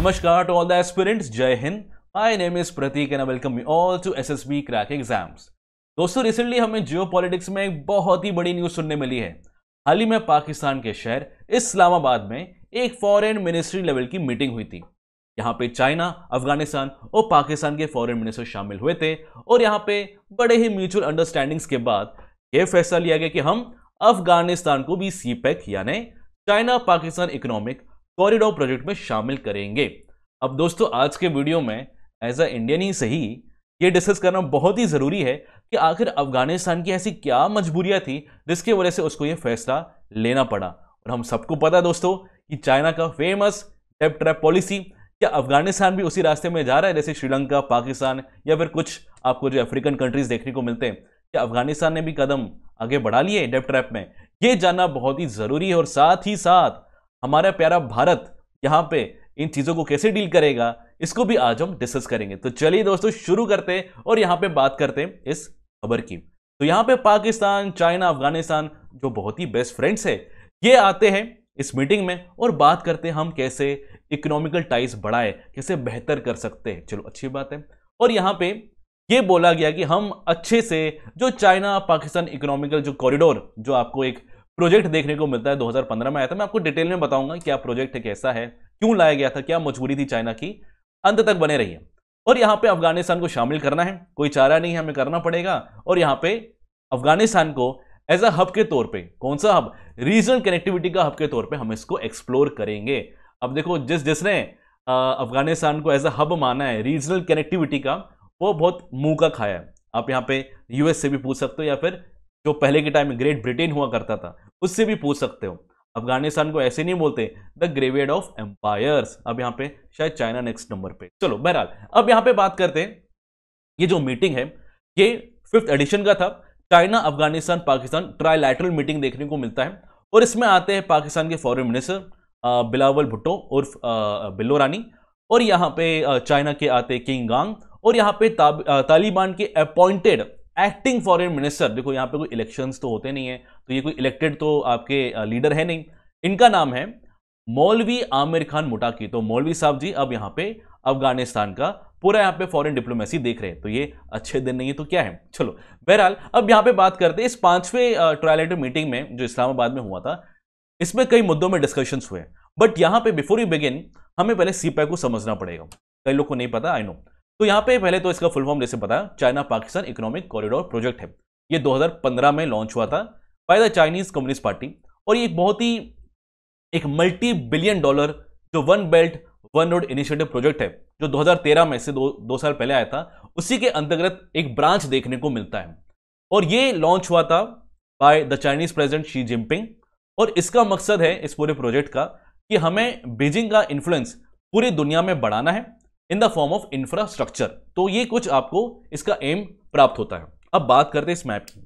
नमस्कार to all the aspirants Jai Hind my name is Prateek and welcome you all to SSB crack exams दोस्तों recently हमें जियो politics में एक बहुत ही बड़ी न्यूज सुनने मिली है हाल ही में पाकिस्तान के शहर इस्लामाबाद में एक फॉरेन मिनिस्ट्री लेवल की मीटिंग हुई थी यहाँ पे चाइना अफगानिस्तान और पाकिस्तान के फॉरेन मिनिस्टर शामिल हुए थे और यहाँ पे बड़े ही म्यूचुअल अंडरस्टैंडिंग्स के बाद यह फैसला लिया गया कि हम अफगानिस्तान को भी सीपैक यानी China Pakistan economic corridor project में शामिल करेंगे अब दोस्तों आज के वीडियो में एज अ इंडियन ही सही ये डिस्कस करना बहुत ही ज़रूरी है कि आखिर अफगानिस्तान की ऐसी क्या मजबूरियाँ थी जिसकी वजह से उसको ये फैसला लेना पड़ा और हम सबको पता दोस्तों कि चाइना का फेमस डेप ट्रैप पॉलिसी क्या अफगानिस्तान भी उसी रास्ते में जा रहा है जैसे श्रीलंका पाकिस्तान या फिर कुछ आपको जो अफ्रीकन कंट्रीज़ देखने को मिलते हैं क्या अफगानिस्तान ने भी कदम आगे बढ़ा लिए डेप ट्रैप में ये जानना बहुत ही ज़रूरी है और साथ ही साथ हमारा प्यारा भारत यहाँ पे इन चीज़ों को कैसे डील करेगा इसको भी आज हम डिस्कस करेंगे तो चलिए दोस्तों शुरू करते हैं और यहाँ पे बात करते हैं इस खबर की तो यहाँ पे पाकिस्तान चाइना अफगानिस्तान जो बहुत ही बेस्ट फ्रेंड्स है ये आते हैं इस मीटिंग में और बात करते हैं हम कैसे इकोनॉमिकल टाइज बढ़ाए कैसे बेहतर कर सकते हैं चलो अच्छी बात है और यहाँ पे ये बोला गया कि हम अच्छे से जो चाइना पाकिस्तान इकोनॉमिकल जो कॉरिडोर जो आपको एक प्रोजेक्ट देखने को मिलता है 2015 में आया था मैं आपको डिटेल में बताऊंगा क्या प्रोजेक्ट है कैसा है क्यों लाया गया था क्या मजबूरी थी चाइना की अंत तक बने रही है और यहां पे अफगानिस्तान को शामिल करना है कोई चारा नहीं है हमें करना पड़ेगा और यहाँ पे अफगानिस्तान को एज अ हब के तौर पे कौन सा हब रीजनल कनेक्टिविटी का हब के तौर पे हम इसको एक्सप्लोर करेंगे अब देखो जिस जिसने अफगानिस्तान को एज अ हब माना है रीजनल कनेक्टिविटी का वो बहुत मुंह का खाया है आप यहाँ पे यूएस से भी पूछ सकते हो या फिर जो पहले के टाइम में ग्रेट ब्रिटेन हुआ करता था उससे भी पूछ सकते हो अफगानिस्तान को ऐसे नहीं बोलते द ग्रेवेड ऑफ एम्पायर्स अब यहाँ पे शायद चाइना नेक्स्ट नंबर पे चलो बहरहाल अब यहाँ पे बात करते हैं ये जो मीटिंग है ये फिफ्थ एडिशन का था China Afghanistan Pakistan trilateral meeting देखने को मिलता है और इसमें आते हैं पाकिस्तान के फॉरेन मिनिस्टर बिलावल भुट्टो और बिल्लो रानी और यहाँ पे चाइना के आते किंग गांग और यहाँ पे तालिबान के अपॉइंटेड एक्टिंग फॉरेन मिनिस्टर देखो यहाँ पे कोई इलेक्शंस तो होते नहीं है तो ये कोई इलेक्टेड तो आपके लीडर है नहीं इनका नाम है मौलवी आमिर खान मुटाकी तो मौलवी साहब जी अब यहाँ पे अफगानिस्तान का पूरा यहाँ पे फॉरेन डिप्लोमेसी देख रहे हैं तो ये अच्छे दिन नहीं है तो क्या है चलो बहरहाल अब यहाँ पे बात करते हैं इस पांचवें ट्रायलेटर मीटिंग में जो इस्लामाबाद में हुआ था इसमें कई मुद्दों में डिस्कशन हुए बट यहाँ पे बिफोर यू बिगिन हमें पहले सीपैक को समझना पड़ेगा कई लोग को नहीं पता आई नो तो यहाँ पे पहले तो इसका फुल फॉर्म जैसे बताया China Pakistan economic corridor project है ये 2015 में लॉन्च हुआ था by the Chinese communist party और ये बहुत ही एक मल्टी बिलियन डॉलर जो one belt one road initiative project है जो 2013 में से दो दो साल पहले आया था उसी के अंतर्गत एक ब्रांच देखने को मिलता है और ये लॉन्च हुआ था by the Chinese president Xi Jinping और इसका मकसद है इस पूरे प्रोजेक्ट का कि हमें बीजिंग का इन्फ्लुएंस पूरी दुनिया में बढ़ाना है in the form of infrastructure तो ये कुछ आपको इसका एम प्राप्त होता है अब बात करते हैं इस मैप की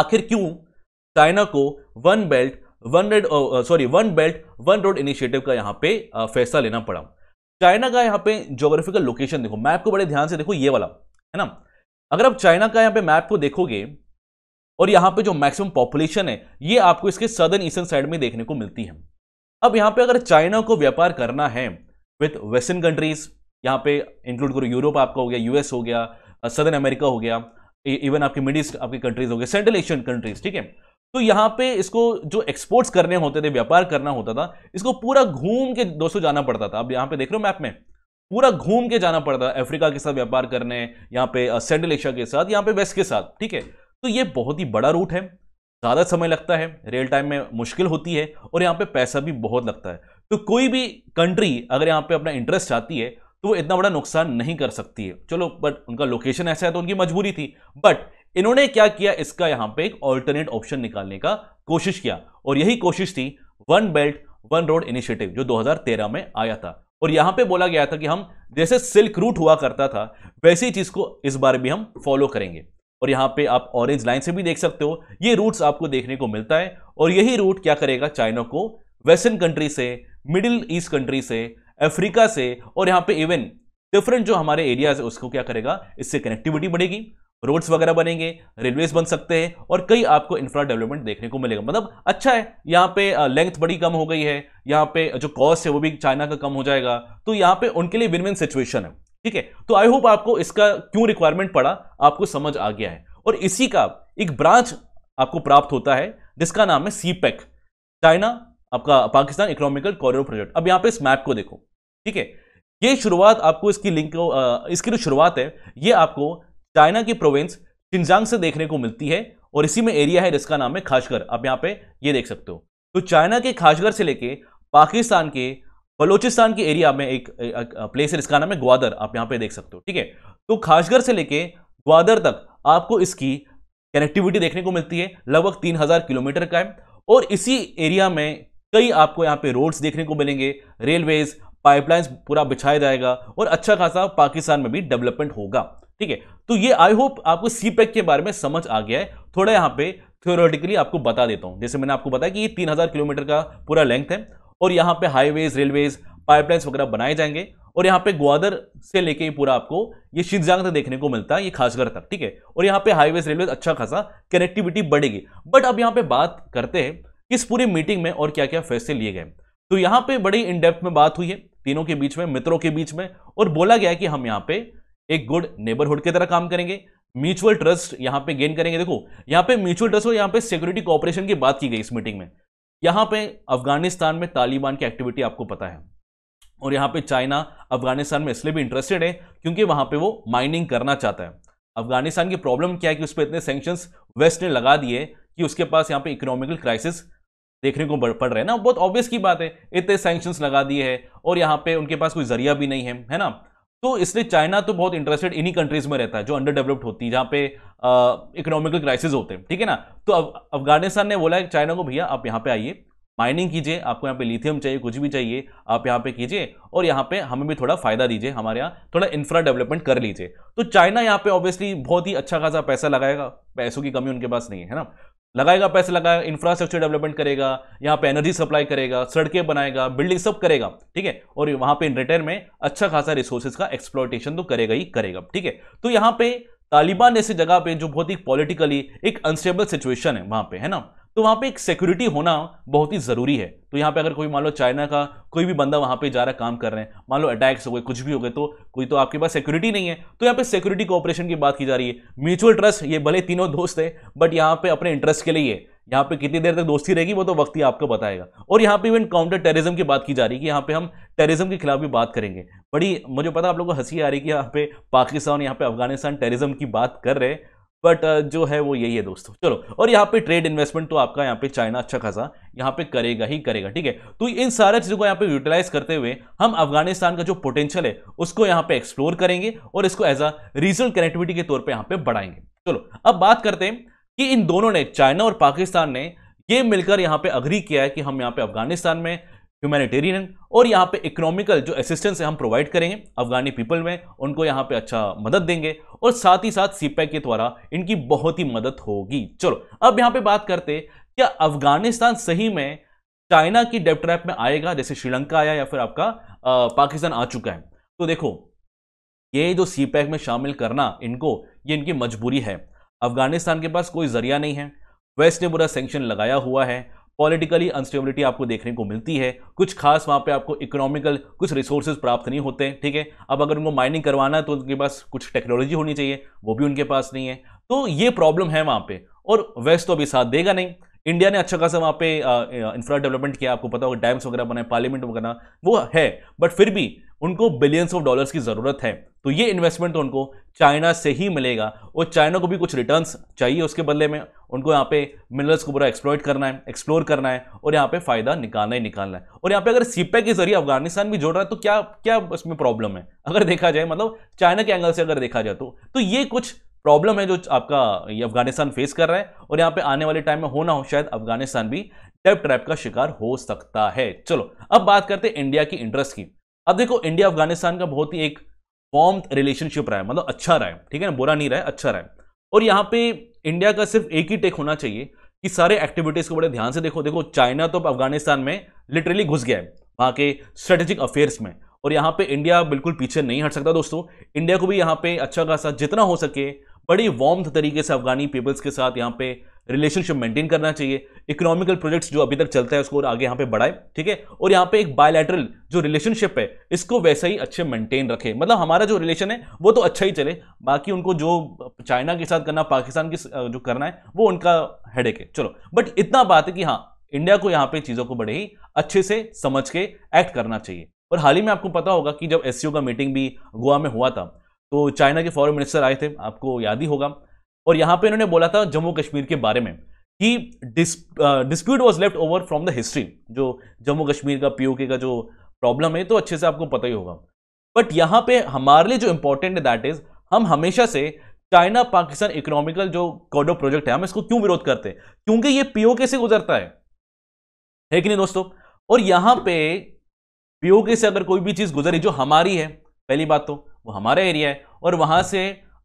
आखिर क्यों चाइना को one belt one red sorry one belt one road initiative का यहाँ पे फैसला लेना पड़ा चाइना का यहाँ पे जोग्राफिकल लोकेशन देखो मैप को बड़े ध्यान से देखो ये वाला है ना अगर आप चाइना का यहाँ पे मैप को देखोगे और यहाँ पे जो मैक्सिमम पॉपुलेशन है ये आपको इसके सदर्न ईस्टर्न साइड में देखने को मिलती है अब यहाँ पे अगर चाइना को व्यापार करना है विथ वेस्टर्न कंट्रीज यहाँ पे इंक्लूड करो यूरोप आपका हो गया यूएस हो गया सदर्न अमेरिका हो गया इवन आपके मिड ईस्ट आपकी कंट्रीज हो गए सेंट्रल एशियन कंट्रीज ठीक है तो यहाँ पे इसको जो एक्सपोर्ट्स करने होते थे व्यापार करना होता था इसको पूरा घूम के दोस्तों जाना पड़ता था अब यहाँ पे देख रहे हो मैप में पूरा घूम के जाना पड़ता है अफ्रीका के साथ व्यापार करने यहाँ पे सेंट्रल एशिया के साथ यहाँ पे वेस्ट के साथ ठीक है तो ये बहुत ही बड़ा रूट है ज़्यादा समय लगता है रेल टाइम में मुश्किल होती है और यहाँ पे पैसा भी बहुत लगता है तो कोई भी कंट्री अगर यहाँ पे अपना इंटरेस्ट चाहती है तो वो इतना बड़ा नुकसान नहीं कर सकती है चलो बट उनका लोकेशन ऐसा है तो उनकी मजबूरी थी बट इन्होंने क्या किया इसका यहाँ पे एक ऑल्टरनेट ऑप्शन निकालने का कोशिश किया और यही कोशिश थी one belt one road initiative जो 2013 में आया था और यहां पे बोला गया था कि हम जैसे सिल्क रूट हुआ करता था वैसी चीज को इस बार भी हम फॉलो करेंगे और यहाँ पे आप ऑरेंज लाइन से भी देख सकते हो ये रूट्स आपको देखने को मिलता है और यही रूट क्या करेगा चाइना को वेस्टर्न कंट्री से मिडिल ईस्ट कंट्री से अफ्रीका से और यहाँ पे इवन डिफरेंट जो हमारे एरियाज है उसको क्या करेगा इससे कनेक्टिविटी बढ़ेगी रोड्स वगैरह बनेंगे रेलवेज बन सकते हैं और कई आपको इंफ्रा डेवलपमेंट देखने को मिलेगा मतलब अच्छा है यहाँ पे लेंथ बड़ी कम हो गई है यहाँ पे जो कॉस्ट है वो भी चाइना का कम हो जाएगा तो यहाँ पे उनके लिए विन विन सिचुएशन है ठीक है तो आई होप आपको इसका क्यों रिक्वायरमेंट पड़ा आपको समझ आ गया है और इसी का एक ब्रांच आपको प्राप्त होता है जिसका नाम है सी e चाइना आपका पाकिस्तान इकोनॉमिकल कॉरिडोर प्रोजेक्ट अब यहाँ पे इस मैप को देखो ठीक है ये शुरुआत आपको इसकी लिंक को इसकी जो शुरुआत है ये आपको चाइना की प्रोविंस चिंजांग से देखने को मिलती है और इसी में एरिया है जिसका नाम है खासगर आप यहाँ पे ये देख सकते हो तो चाइना के खासगर से लेके पाकिस्तान के बलोचिस्तान के एरिया में एक, प्लेस है जिसका नाम है ग्वादर आप यहाँ पे देख सकते हो ठीक है तो खासगर से लेके ग्वादर तक आपको इसकी कनेक्टिविटी देखने को मिलती है लगभग तीन हजार किलोमीटर का है और इसी एरिया में कई आपको यहाँ पे रोड्स देखने को मिलेंगे रेलवेज पाइपलाइंस पूरा बिछाया जाएगा और अच्छा खासा पाकिस्तान में भी डेवलपमेंट होगा ठीक है तो ये आई होप आपको सी e के बारे में समझ आ गया है थोड़ा यहाँ पे थियोरेटिकली आपको बता देता हूँ जैसे मैंने आपको बताया कि ये तीन किलोमीटर का पूरा लेंथ है और यहाँ पे हाईवेज रेलवेज पाइपलाइंस वगैरह बनाए जाएंगे और यहाँ पे ग्वादर से लेके पूरा आपको ये शिजांग तक देखने को मिलता है ये खासकर तक ठीक है और यहाँ पे हाईवेज रेलवे अच्छा खासा कनेक्टिविटी बढ़ेगी बट अब यहाँ पे बात करते हैं इस पूरी मीटिंग में और क्या क्या फैसले लिए गए तो यहां पे बड़ी इन डेप्थ में बात हुई है तीनों के बीच में मित्रों के बीच में और बोला गया कि हम यहां पे एक गुड नेबरहुड की तरह काम करेंगे म्यूचुअल ट्रस्ट यहां पे गेन करेंगे देखो यहां पे म्यूचुअल ट्रस्ट और यहां पे सिक्योरिटी कॉपरेशन की बात की गई इस मीटिंग में यहां पे अफगानिस्तान में तालिबान की एक्टिविटी आपको पता है और यहां पे चाइना अफगानिस्तान में इसलिए भी इंटरेस्टेड है क्योंकि वहां पे वो माइनिंग करना चाहता है अफगानिस्तान की प्रॉब्लम क्या है कि उस पर इतने सेंक्शन वेस्ट ने लगा दिए कि उसके पास यहां पे इकोनॉमिकल क्राइसिस देखने को पड़ रहे हैं ना बहुत ऑब्वियस की बात है इतने सैंक्शंस लगा दिए हैं और यहाँ पे उनके पास कोई जरिया भी नहीं है है ना तो इसलिए चाइना तो बहुत इंटरेस्टेड इन्हीं कंट्रीज में रहता है जो अंडर डेवलप्ड होती है जहाँ पे इकोनॉमिकल क्राइसिस होते हैं ठीक है ना तो अब अफगानिस्तान ने बोला है चाइना को भैया आप यहाँ पे आइए माइनिंग कीजिए आपको यहाँ पे लिथियम चाहिए कुछ भी चाहिए आप यहाँ पे कीजिए और यहाँ पे हमें भी थोड़ा फायदा दीजिए हमारे यहाँ थोड़ा इंफ्रा डेवलपमेंट कर लीजिए तो चाइना यहाँ पे ऑब्वियसली बहुत ही अच्छा खासा पैसा लगाएगा पैसों की कमी उनके पास नहीं है ना लगाएगा पैसे लगाएगा इंफ्रास्ट्रक्चर डेवलपमेंट करेगा यहाँ पे एनर्जी सप्लाई करेगा सड़कें बनाएगा बिल्डिंग सब करेगा ठीक है और वहां पे इन रिटर्न में अच्छा खासा रिसोर्सेज का एक्सप्लोटेशन तो करेगा ही करेगा ठीक है तो यहाँ पे तालिबान ऐसी जगह पे जो बहुत ही पॉलिटिकली एक अनस्टेबल सिचुएशन है वहां पे है ना तो वहां पे एक सिक्योरिटी होना बहुत ही जरूरी है तो यहाँ पे अगर कोई मान लो चाइना का कोई भी बंदा वहां पे जा रहा काम कर रहे हैं मान लो अटैक्स हो गए कुछ भी हो गए तो कोई तो आपके पास सिक्योरिटी नहीं है तो यहाँ पे सिक्योरिटी कोऑपरेशन की बात की जा रही है म्यूचुअल ट्रस्ट ये भले तीनों दोस्त है बट यहाँ पर अपने इंटरेस्ट के लिए यहाँ पे कितनी देर तक दोस्ती रहेगी वो तो वक्त ही आपको बताएगा और यहाँ पे इवन काउंटर टेररिज्म की बात की जा रही है कि यहाँ पे हम टेररिज्म के खिलाफ भी बात करेंगे बड़ी मुझे पता आप लोगों को हंसी आ रही है कि यहाँ पे पाकिस्तान यहाँ पे अफगानिस्तान टेररिज्म की बात कर रहे हैं बट जो है वो यही है दोस्तों चलो और यहाँ पे ट्रेड इन्वेस्टमेंट तो आपका यहाँ पे चाइना अच्छा खासा यहाँ पे करेगा ही करेगा ठीक है तो इन सारा चीज़ों को यहाँ पे यूटिलाइज करते हुए हम अफगानिस्तान का जो पोटेंशियल है उसको यहाँ पे एक्सप्लोर करेंगे और इसको एज अ रीजनल कनेक्टिविटी के तौर पर यहाँ पे बढ़ाएंगे चलो अब बात करते हैं कि इन दोनों ने चाइना और पाकिस्तान ने ये मिलकर यहाँ पे अग्री किया है कि हम यहाँ पे अफगानिस्तान में ह्यूमैनिटेरियन और यहाँ पे इकोनॉमिकल जो असिस्टेंस है हम प्रोवाइड करेंगे अफगानी पीपल में उनको यहाँ पे अच्छा मदद देंगे और साथ ही साथ सीपैक के द्वारा इनकी बहुत ही मदद होगी चलो अब यहाँ पे बात करते क्या अफगानिस्तान सही में चाइना की डेप ट्रैप में आएगा जैसे श्रीलंका आया या फिर आपका पाकिस्तान आ चुका है तो देखो ये जो सीपैक में शामिल करना इनको ये इनकी मजबूरी है अफगानिस्तान के पास कोई जरिया नहीं है वेस्ट ने बुरा सेंक्शन लगाया हुआ है पॉलिटिकली अनस्टेबिलिटी आपको देखने को मिलती है कुछ खास वहाँ पे आपको इकोनॉमिकल कुछ रिसोर्सेज प्राप्त नहीं होते ठीक है अब अगर उनको माइनिंग करवाना है तो उनके पास कुछ टेक्नोलॉजी होनी चाहिए वो भी उनके पास नहीं है तो ये प्रॉब्लम है वहाँ पर और वेस्ट तो अभी साथ देगा नहीं इंडिया ने अच्छा खासा वहाँ पे इंफ्रा डेवलपमेंट किया आपको पता होगा डैम्स वगैरह बनाए पार्लियामेंट वगैरह वो है बट फिर भी उनको बिलियंस ऑफ डॉलर्स की ज़रूरत है तो ये इन्वेस्टमेंट तो उनको चाइना से ही मिलेगा और चाइना को भी कुछ रिटर्न्स चाहिए उसके बदले में उनको यहाँ पे मिनरल्स को पूरा एक्सप्लोइट करना है एक्सप्लोर करना है और यहाँ पे फ़ायदा निकालना ही निकालना है और यहाँ पे अगर सीपैक e के जरिए अफगानिस्तान भी जोड़ रहा है तो क्या क्या उसमें प्रॉब्लम है अगर देखा जाए मतलब चाइना के एंगल से अगर देखा जाए तो, तो ये कुछ प्रॉब्लम है जो आपका ये अफगानिस्तान फेस कर रहा है और यहाँ पे आने वाले टाइम में होना हो शायद अफगानिस्तान भी डेप ट्रैप का शिकार हो सकता है चलो अब बात करते हैं इंडिया की इंटरेस्ट की अब देखो इंडिया अफगानिस्तान का बहुत ही एक फॉर्म रिलेशनशिप रहा है मतलब अच्छा रहा है ठीक है ना बुरा नहीं रहा है अच्छा रहा है और यहाँ पे इंडिया का सिर्फ एक ही टेक होना चाहिए कि सारे एक्टिविटीज़ को बड़े ध्यान से देखो देखो चाइना तो अब अफगानिस्तान में लिटरली घुस गया है वहाँ के स्ट्रेटेजिक अफेयर्स में और यहाँ पे इंडिया बिल्कुल पीछे नहीं हट सकता दोस्तों इंडिया को भी यहाँ पे अच्छा खासा जितना हो सके बड़े वार्म तरीके से अफगानी पीपल्स के साथ यहाँ पे रिलेशनशिप मेंटेन करना चाहिए इकोनॉमिकल प्रोजेक्ट्स जो अभी तक चलता है उसको और आगे यहाँ पे बढ़ाए ठीक है और यहाँ पे एक बायलैटरल जो रिलेशनशिप है इसको वैसे ही अच्छे मेंटेन रखे मतलब हमारा जो रिलेशन है वो तो अच्छा ही चले बाकी उनको जो चाइना के साथ करना पाकिस्तान की जो करना है वो उनका हेडेक है चलो बट इतना बात है कि हाँ इंडिया को यहाँ पे चीज़ों को बड़े ही अच्छे से समझ के एक्ट करना चाहिए और हाल ही में आपको पता होगा कि जब एस का मीटिंग भी गोवा में हुआ था तो चाइना के फॉरन मिनिस्टर आए थे आपको याद ही होगा और यहाँ पे इन्होंने बोला था जम्मू कश्मीर के बारे में कि dispute was left over from the history जो जम्मू कश्मीर का पीओके का जो प्रॉब्लम है तो अच्छे से आपको पता ही होगा बट यहाँ पे हमारे लिए जो इम्पोर्टेंट है दैट इज हम हमेशा से चाइना पाकिस्तान इकोनॉमिकल जो कॉडो प्रोजेक्ट है हम इसको क्यों विरोध करते हैं क्योंकि ये पीओके से गुजरता है है कि नहीं दोस्तों और यहाँ पे पीओके से अगर कोई भी चीज़ गुजरी जो हमारी है पहली बात तो वो हमारा एरिया है और वहाँ से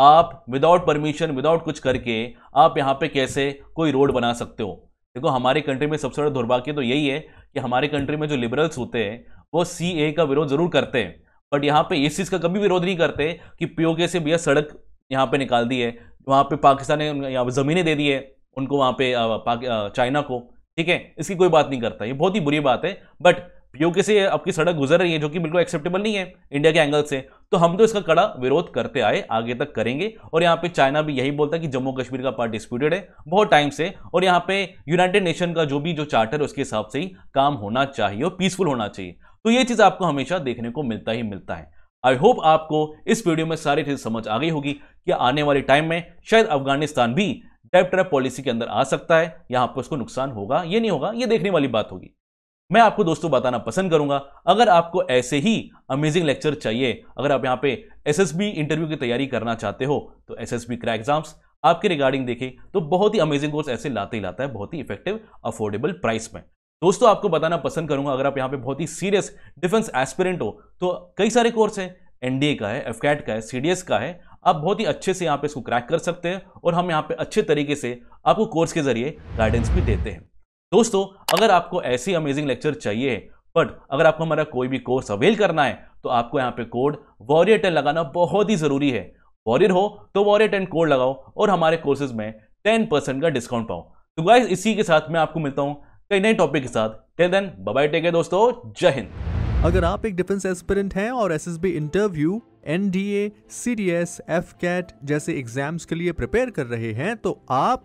आप विदाउट परमिशन विदाउट कुछ करके आप यहाँ पे कैसे कोई रोड बना सकते हो देखो हमारे कंट्री में सबसे बड़ा दुर्भाग्य तो यही है कि हमारे कंट्री में जो लिबरल्स होते हैं वो सी ए का विरोध जरूर करते हैं बट यहाँ पे इस चीज़ का कभी विरोध नहीं करते कि पीओके से भैया सड़क यहाँ पे निकाल दी है वहाँ पे पाकिस्तान ने यहाँ पर ज़मीनें दे दी है उनको वहाँ पे चाइना को ठीक है इसकी कोई बात नहीं करता ये बहुत ही बुरी बात है बट पीओके से आपकी सड़क गुजर रही है जो कि बिल्कुल एक्सेप्टेबल नहीं है इंडिया के एंगल से तो हम तो इसका कड़ा विरोध करते आए आगे तक करेंगे और यहाँ पे चाइना भी यही बोलता है कि जम्मू कश्मीर का पार्ट डिस्प्यूटेड है बहुत टाइम से और यहाँ पे यूनाइटेड नेशन का जो भी जो चार्टर है उसके हिसाब से ही काम होना चाहिए और पीसफुल होना चाहिए तो ये चीज़ आपको हमेशा देखने को मिलता ही मिलता है आई होप आपको इस वीडियो में सारी चीज़ समझ आ गई होगी कि आने वाले टाइम में शायद अफगानिस्तान भी डेप ट्रैप पॉलिसी के अंदर आ सकता है यहाँ पर उसको नुकसान होगा ये नहीं होगा ये देखने वाली बात होगी मैं आपको दोस्तों बताना पसंद करूंगा अगर आपको ऐसे ही अमेजिंग लेक्चर चाहिए अगर आप यहाँ पे एसएसबी इंटरव्यू की तैयारी करना चाहते हो तो एसएसबी क्रैक एग्जाम्स आपके रिगार्डिंग देखें तो बहुत ही अमेजिंग कोर्स ऐसे लाते ही लाता है बहुत ही इफेक्टिव अफोर्डेबल प्राइस में दोस्तों आपको बताना पसंद करूंगा अगर आप यहाँ पे बहुत ही सीरियस डिफेंस एस्पिरेंट हो तो कई सारे कोर्स हैं एनडीए का है एफ का है सी का है आप बहुत ही अच्छे से यहाँ पे इसको क्रैक कर सकते हैं और हम यहाँ पे अच्छे तरीके से आपको कोर्स के जरिए गाइडेंस भी देते हैं दोस्तों अगर आपको ऐसी अमेजिंग लेक्चर चाहिए बट अगर आपको हमारा कोई भी कोर्स अवेल करना है तो आपको यहाँ पे कोड वॉरियर टेन लगाना बहुत ही ज़रूरी है वॉरियर हो तो वॉरियर टेन कोड लगाओ और हमारे कोर्सेज में टेन परसेंट का डिस्काउंट पाओ तो गाइज इसी के साथ मैं आपको मिलता हूँ कई नए टॉपिक के साथ टेल देन बाय टेक दोस्तों जय हिंद अगर आप एक डिफेंस एस्पिरेंट हैं और S interview AFCAT जैसे एग्जाम्स के लिए प्रिपेयर कर रहे हैं तो आप